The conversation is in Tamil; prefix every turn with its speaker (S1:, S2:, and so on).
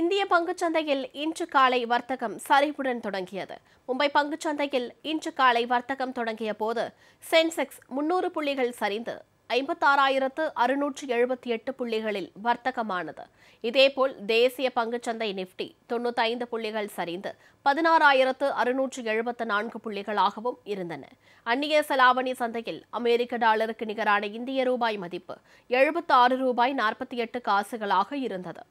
S1: இந்திய பங்குச்சந்தையில் இன்று காலை வர்த்தகம் சரிவுடன் தொடங்கியது மும்பை பங்குச்சந்தையில் இன்று காலை வர்த்தகம் தொடங்கிய போது சென்செக்ஸ் முன்னூறு புள்ளிகள் சரிந்து ஐம்பத்தாறாயிரத்து அறுநூற்று எழுபத்தி எட்டு புள்ளிகளில் வர்த்தகமானது இதேபோல் தேசிய பங்குச்சந்தை நிப்டி தொண்ணூத்தைந்து புள்ளிகள் சரிந்து பதினாறாயிரத்து அறுநூற்று எழுபத்து நான்கு புள்ளிகளாகவும் இருந்தன அந்நிய செலாவணி சந்தையில் அமெரிக்க டாலருக்கு நிகரான இந்திய ரூபாய் மதிப்பு எழுபத்தாறு ரூபாய் நாற்பத்தி எட்டு காசுகளாக இருந்தது